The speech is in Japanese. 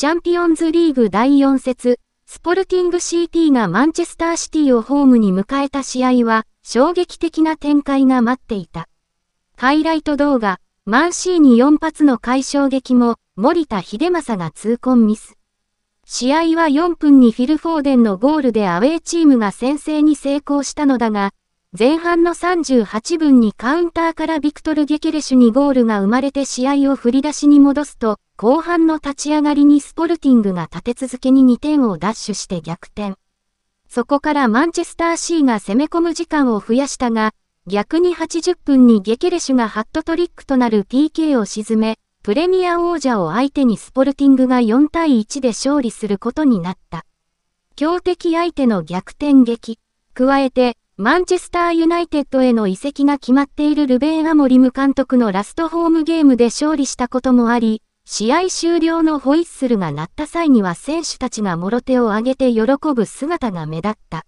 チャンピオンズリーグ第4節、スポルティング CT がマンチェスターシティをホームに迎えた試合は、衝撃的な展開が待っていた。ハイライト動画、マンシーに4発の快勝撃も、森田秀正が痛恨ミス。試合は4分にフィル・フォーデンのゴールでアウェーチームが先制に成功したのだが、前半の38分にカウンターからビクトル・ゲケレシュにゴールが生まれて試合を振り出しに戻すと、後半の立ち上がりにスポルティングが立て続けに2点を奪取して逆転。そこからマンチェスターシーが攻め込む時間を増やしたが、逆に80分にゲケレシュがハットトリックとなる PK を沈め、プレミア王者を相手にスポルティングが4対1で勝利することになった。強敵相手の逆転劇。加えて、マンチェスターユナイテッドへの移籍が決まっているルベン・アモリム監督のラストホームゲームで勝利したこともあり、試合終了のホイッスルが鳴った際には選手たちがもろ手を挙げて喜ぶ姿が目立った。